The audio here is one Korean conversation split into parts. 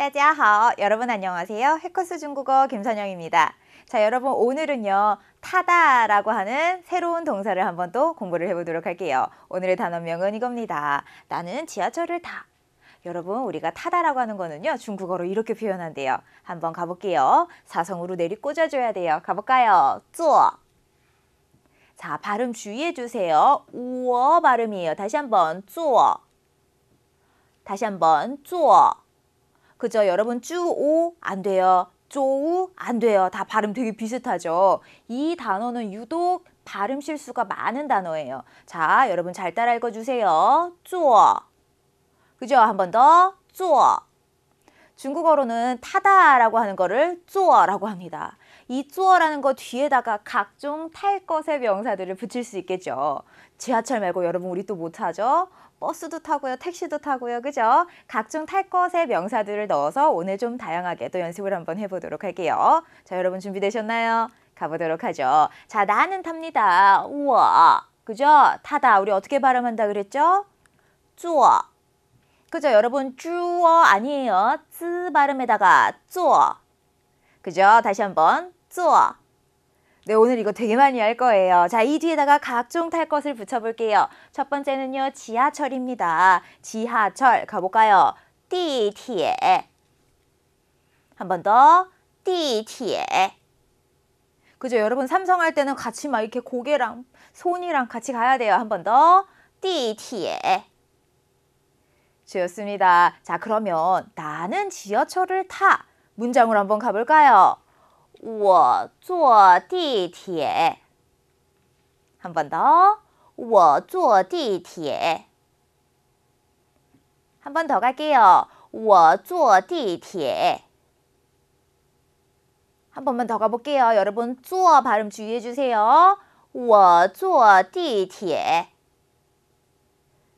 大家好, 여러분 안녕하세요. 해커스 중국어 김선영입니다. 자, 여러분 오늘은요. 타다라고 하는 새로운 동사를 한번 또 공부를 해보도록 할게요. 오늘의 단어명은 이겁니다. 나는 지하철을 타. 여러분 우리가 타다라고 하는 거는요. 중국어로 이렇게 표현한대요. 한번 가볼게요. 사성으로 내리 꽂아줘야 돼요. 가볼까요? 쪼. 자, 발음 주의해주세요. 우어 발음이에요. 다시 한번 쪼. 다시 한번 쪼. 그죠? 여러분 쭈오 안 돼요. 쪼우 안 돼요. 다 발음 되게 비슷하죠. 이 단어는 유독 발음 실수가 많은 단어예요. 자, 여러분 잘 따라 읽어 주세요. 쪼어. 그죠? 한 번 더. 쪼어. 중국어로는 타다라고 하는 거를 쪼어라고 합니다. 이 쯔어라는 거 뒤에다가 각종 탈 것의 명사들을 붙일 수 있겠죠. 지하철 말고 여러분 우리 또못 뭐 타죠? 버스도 타고요, 택시도 타고요, 그죠? 각종 탈 것의 명사들을 넣어서 오늘 좀 다양하게 또 연습을 한번 해보도록 할게요. 자, 여러분 준비되셨나요? 가보도록 하죠. 자, 나는 탑니다. 우와, 그죠? 타다. 우리 어떻게 발음한다 그랬죠? 쯔어. 그죠? 여러분 쭈어 아니에요. 쯔 발음에다가 쪼어 그죠? 다시 한번 좋아. 네, 오늘 이거 되게 많이 할 거예요. 자, 이 뒤에다가 각종 탈 것을 붙여볼게요. 첫 번째는요, 지하철입니다. 지하철 가볼까요? 띠티에. 한 번 더, 띠티에. 그죠? 여러분, 삼성 할 때는 같이 막 이렇게 고개랑 손이랑 같이 가야 돼요. 한 번 더, 띠티에. 좋습니다. 자, 그러면 나는 지하철을 타. 문장으로 한번 가볼까요? 我坐地铁。한번 더. 我坐地铁.한번 더 갈게요. 我坐地铁.한 번만 더 가볼게요. 여러분, 坐 발음 주의해주세요. 我坐地铁.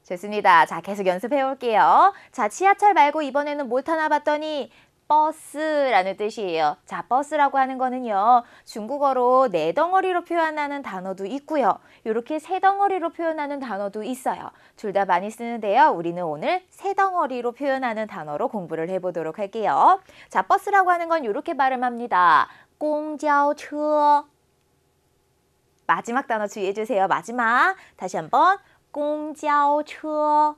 좋습니다. 자, 계속 연습해 올게요. 자, 지하철 말고 이번에는 뭘 타나 봤더니 버스라는 뜻이에요. 자, 버스라고 하는 거는요. 중국어로 네 덩어리로 표현하는 단어도 있고요. 이렇게 세 덩어리로 표현하는 단어도 있어요. 둘 다 많이 쓰는데요. 우리는 오늘 세 덩어리로 표현하는 단어로 공부를 해보도록 할게요. 자, 버스라고 하는 건 이렇게 발음합니다. 공交车 마지막 단어 주의해주세요. 마지막 다시 한번 공交车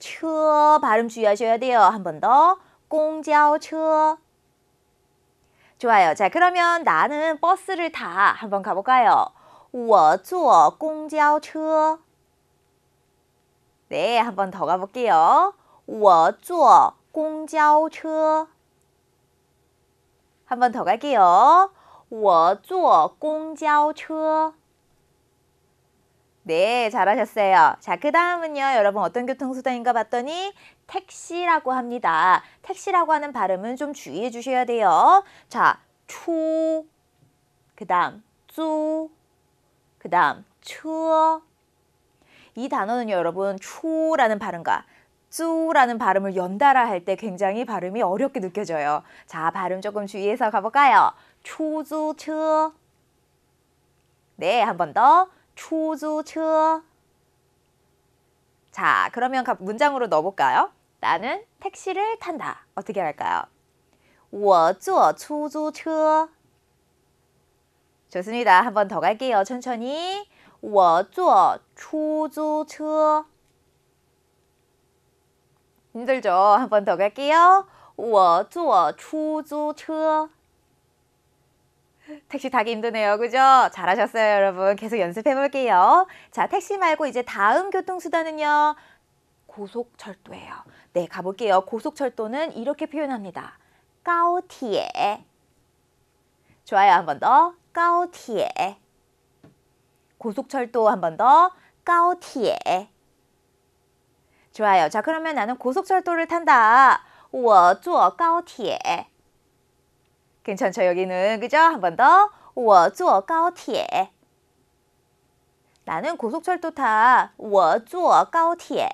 쳐 발음 주의하셔야 돼요. 한 번 더. 공자오 좋아요. 자, 그러면 나는 버스를 타. 한번 가볼까요? 我坐公交车. 네, 한번 더 가볼게요. 我坐公交车. 한번 더 갈게요. 我坐公交车. 네, 잘하셨어요. 자, 그 다음은요, 여러분 어떤 교통수단인가 봤더니 택시라고 합니다. 택시라고 하는 발음은 좀 주의해 주셔야 돼요. 자, 초, 그 다음 쪼, 그 다음 추어. 이 단어는요, 여러분 초라는 발음과 쭈라는 발음을 연달아 할 때 굉장히 발음이 어렵게 느껴져요. 자, 발음 조금 주의해서 가볼까요? 초 추어. 네, 한 번 더. 出租처 자, 그러면 문장으로 넣어볼까요? 나는 택시를 탄다. 어떻게 할까요? 我坐出租车. 좋습니다. 한 번 더 갈게요. 천천히. 我坐出租车. 힘들죠? 한 번 더 갈게요. 我坐出租车. 택시 타기 힘드네요. 그죠? 잘하셨어요, 여러분. 계속 연습해 볼게요. 자, 택시 말고 이제 다음 교통수단은요. 고속철도예요. 네, 가볼게요. 고속철도는 이렇게 표현합니다. 까오티에 좋아요. 한 번 더. 까오티에 고속철도 한 번 더. 까오티에 좋아요. 자, 그러면 나는 고속철도를 탄다. 我坐高铁. 괜찮죠 여기는 그죠? 한 번 더. 我坐高铁. 나는 고속철도 타. 我坐高铁.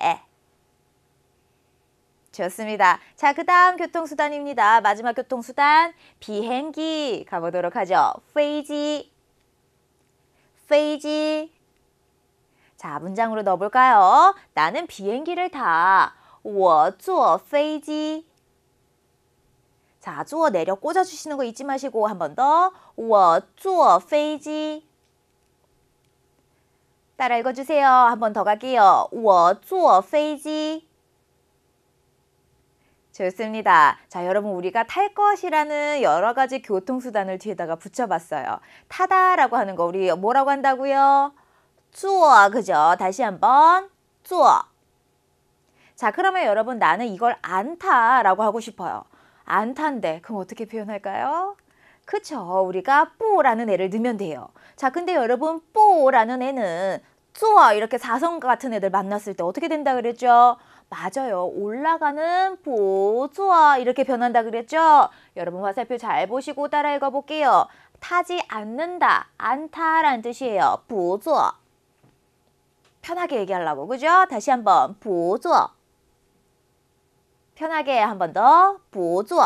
좋습니다. 자, 그 다음 교통수단입니다. 마지막 교통수단 비행기 가보도록 하죠. 페이지. 페이지. 자, 문장으로 넣어볼까요? 나는 비행기를 타. 我坐飞机. 자, 쪼 내려 꽂아주시는 거 잊지 마시고 한 번 더. 我坐飞机. 따라 읽어주세요. 한 번 더 갈게요. 我坐飞机. 좋습니다. 자, 여러분 우리가 탈 것이라는 여러 가지 교통수단을 뒤에다가 붙여봤어요. 타다라고 하는 거 우리 뭐라고 한다고요? 쪼어, 그죠? 다시 한번 쪼어. 자, 그러면 여러분 나는 이걸 안 타라고 하고 싶어요. 안탄데 그럼 어떻게 표현할까요? 그쵸 우리가 뽀라는 애를 넣으면 돼요. 자 근데 여러분 뽀라는 애는 쏘아 이렇게 사성 같은 애들 만났을 때 어떻게 된다 그랬죠? 맞아요. 올라가는 보조아 이렇게 변한다 그랬죠? 여러분 화살표 잘 보시고 따라 읽어볼게요. 타지 않는다, 안타란 뜻이에요. 보조 편하게 얘기하려고, 그죠? 다시 한번 보조 편하게 한 번 더보조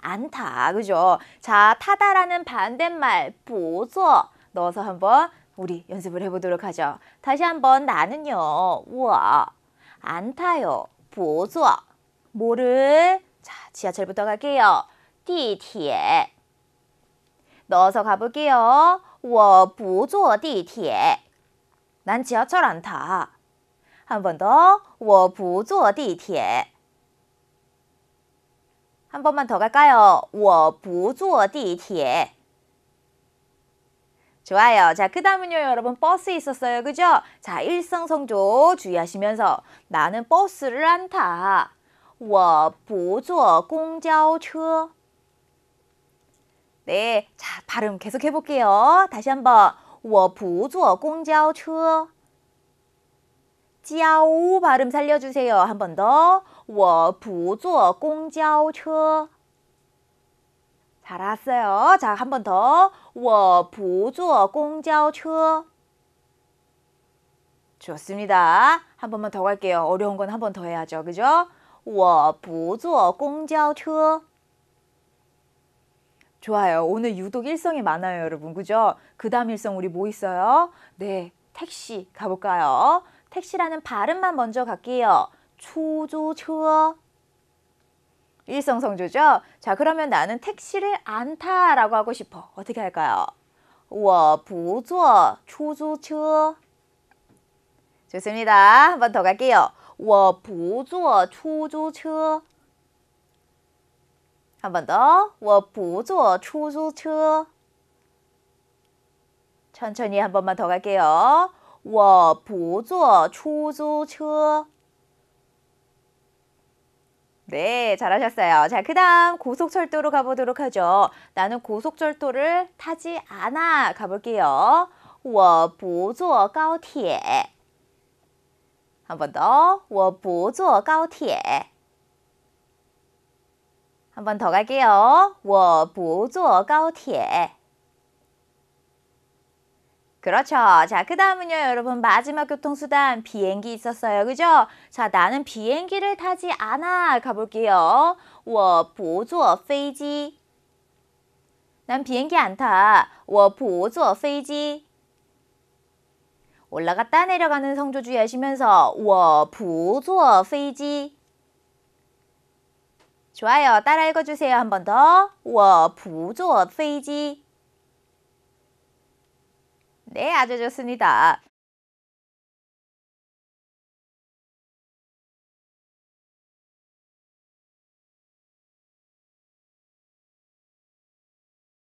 안타 그죠? 자 타다라는 반대말 보조 넣어서 한 번 우리 연습을 해보도록 하죠. 다시 한번 나는요 우와 안타요 보조어 뭐를 자 지하철부터 갈게요. 地铁 넣어서 가볼게요. 我不坐地铁난 지하철 안 타. 한 번 더. 我不坐地铁한 번만 더 갈까요? 我不坐地铁. 좋아요. 자, 그 다음은요, 여러분. 버스 있었어요. 그죠? 자, 일상성조 주의하시면서 나는 버스를 안 타. 我不坐公交车. 네, 자, 발음 계속 해볼게요. 다시 한번. 我不坐公交车.交 발음 살려주세요. 한 번 더. 我不坐公交车。잘았어요. 자, 한 번 더. 我不坐 공交车. 좋습니다. 한 번만 더 갈게요. 어려운 건 한 번 더 해야죠. 그죠? 我不坐 공交车. 좋아요. 오늘 유독 일성이 많아요, 여러분. 그죠? 그 다음 일성 우리 뭐 있어요? 네, 택시 가볼까요? 택시라는 발음만 먼저 갈게요. 초조처 일성성조죠. 자 그러면 나는 택시를 안 타라고 하고 싶어. 어떻게 할까요? 我不坐 초조처 좋습니다. 한번더 갈게요. 我不坐 초조처 한번 더. 我不坐 초조처 천천히 한 번만 더 갈게요. 我不坐出租车。 네, 잘하셨어요. 자, 그 다음 고속철도로 가보도록 하죠. 나는 고속철도를 타지 않아. 가볼게요. 我不坐高铁. 한번 더. 我不坐高铁. 한번 더 갈게요. 我不坐高铁. 그렇죠. 자, 그 다음은요, 여러분. 마지막 교통수단, 비행기 있었어요. 그죠? 자, 나는 비행기를 타지 않아. 가볼게요. 我不坐飞机.난 비행기 안 타. 我不坐飞机. 올라갔다 내려가는 성조 주의하시면서 我不坐飞机. 좋아요. 따라 읽어주세요. 한 번 더. 我不坐飞机. 네, 아주 좋습니다.